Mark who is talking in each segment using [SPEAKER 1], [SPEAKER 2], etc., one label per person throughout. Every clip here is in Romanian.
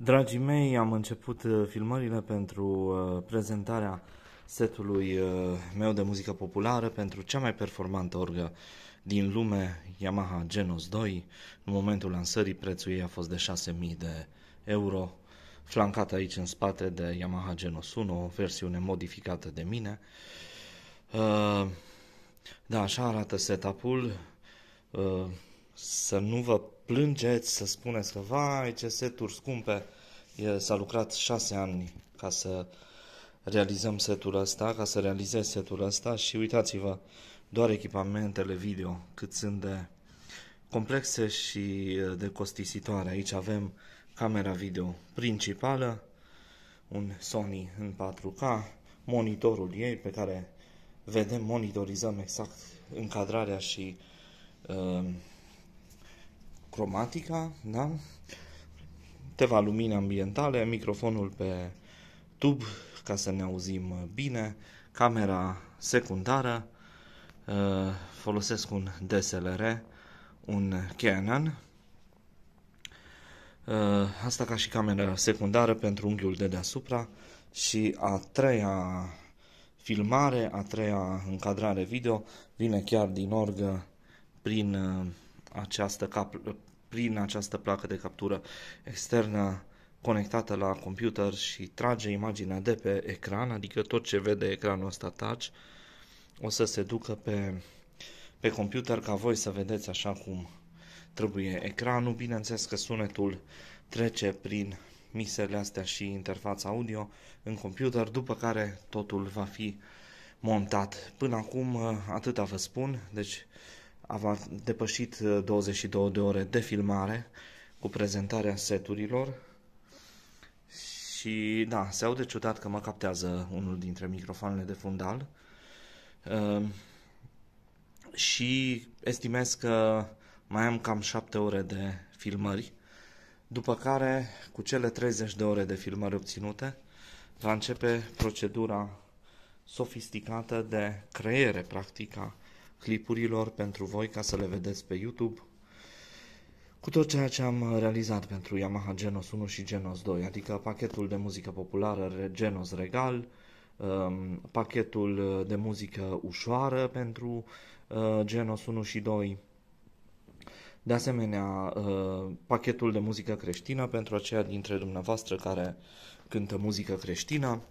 [SPEAKER 1] Dragii mei, am început uh, filmările pentru uh, prezentarea setului uh, meu de muzică populară pentru cea mai performantă orgă din lume, Yamaha Genos 2. În momentul lansării prețul ei a fost de 6000 de euro, flancată aici în spate de Yamaha Genos 1, o versiune modificată de mine. Da, așa arată setup-ul să nu vă plângeți, să spuneți că, vai, ce seturi scumpe, s-a lucrat șase ani ca să realizăm setul ăsta, ca să realizez setul ăsta și uitați-vă doar echipamentele video, cât sunt de complexe și de costisitoare. Aici avem camera video principală, un Sony în 4K, monitorul ei pe care vedem, monitorizăm exact încadrarea și uh, cromatica, da? teva lumini ambientale, microfonul pe tub ca să ne auzim bine, camera secundară, uh, folosesc un DSLR, un Canon, uh, asta ca și camera secundară pentru unghiul de deasupra și a treia filmare, a treia încadrare video vine chiar din orgă prin uh, această cap prin această placă de captură externă conectată la computer și trage imaginea de pe ecran, adică tot ce vede ecranul ăsta touch, o să se ducă pe, pe computer ca voi să vedeți așa cum trebuie ecranul. Bineînțeles că sunetul trece prin misele astea și interfața audio în computer, după care totul va fi montat. Până acum atâta vă spun, deci am depășit 22 uh, de ore de filmare cu prezentarea seturilor și da, se aude ciudat că mă captează unul dintre microfoanele de fundal uh, și estimez că mai am cam 7 ore de filmări, după care cu cele 30 de ore de filmări obținute va începe procedura sofisticată de creiere practică clipurilor pentru voi ca să le vedeți pe YouTube cu tot ceea ce am uh, realizat pentru Yamaha Genos 1 și Genos 2, adică pachetul de muzică populară Genos Regal, um, pachetul uh, de muzică ușoară pentru uh, Genos 1 și 2, de asemenea pachetul de muzică creștină pentru aceia dintre dumneavoastră care cântă muzică creștină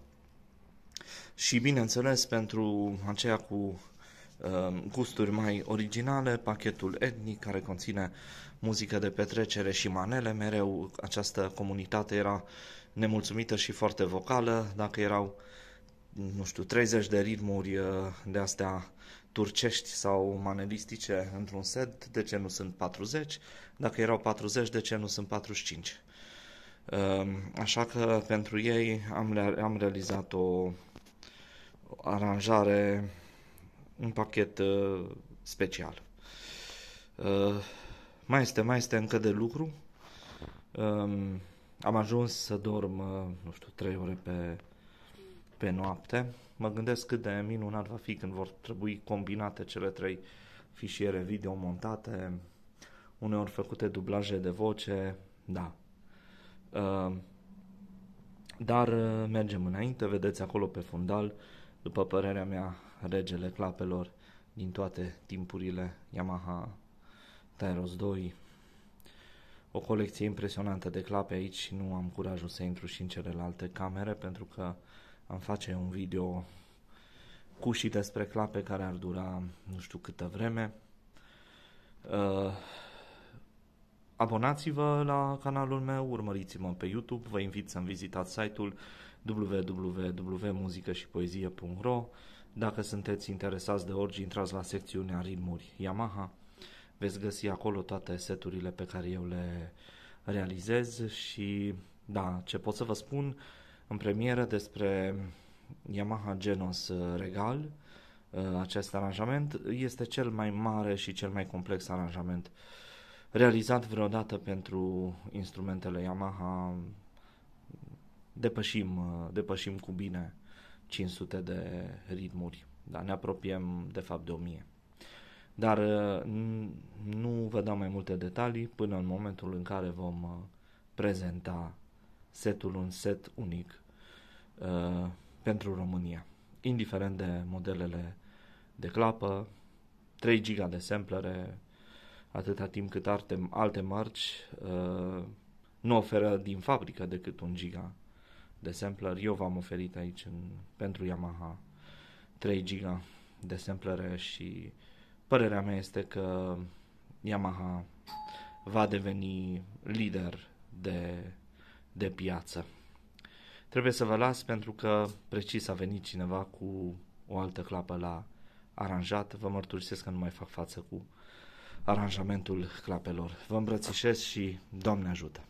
[SPEAKER 1] și bineînțeles pentru aceia cu Um, gusturi mai originale, pachetul etnic care conține muzică de petrecere și manele. Mereu această comunitate era nemulțumită și foarte vocală. Dacă erau, nu știu, 30 de ritmuri uh, de astea turcești sau manelistice într-un set, de ce nu sunt 40? Dacă erau 40, de ce nu sunt 45? Um, așa că pentru ei am, am realizat o aranjare un pachet uh, special. Uh, mai este, mai este încă de lucru. Um, am ajuns să dorm, uh, nu știu, 3 ore pe, pe noapte. Mă gândesc cât de minunat va fi când vor trebui combinate cele trei fișiere video montate, uneori făcute dublaje de voce, da. Uh, dar uh, mergem înainte, vedeți acolo pe fundal, după părerea mea, regele clapelor din toate timpurile Yamaha Tyros 2. O colecție impresionantă de clape aici și nu am curajul să intru și în celelalte camere pentru că am face un video cu și despre clape care ar dura nu știu câtă vreme. Uh, abonați-vă la canalul meu, urmăriți-mă pe YouTube, vă invit să-mi vizitați site-ul www.muzicașipoezie.ro Dacă sunteți interesați de orgi, intrați la secțiunea Ritmuri Yamaha. Veți găsi acolo toate seturile pe care eu le realizez și da, ce pot să vă spun în premieră despre Yamaha Genos Regal, uh, acest aranjament este cel mai mare și cel mai complex aranjament realizat vreodată pentru instrumentele Yamaha depășim, uh, depășim cu bine 500 de ritmuri, dar ne apropiem de fapt de 1000. Dar uh, nu vă dau mai multe detalii până în momentul în care vom uh, prezenta setul, un set unic uh, pentru România. Indiferent de modelele de clapă, 3 giga de samplere, atâta timp cât alte, alte marci uh, nu oferă din fabrică decât un giga de sampler. Eu v-am oferit aici în, pentru Yamaha 3 GB de sampler și părerea mea este că Yamaha va deveni lider de, de piață. Trebuie să vă las pentru că precis a venit cineva cu o altă clapă la aranjat. Vă mărturisesc că nu mai fac față cu aranjamentul clapelor. Vă îmbrățișez și Doamne ajută!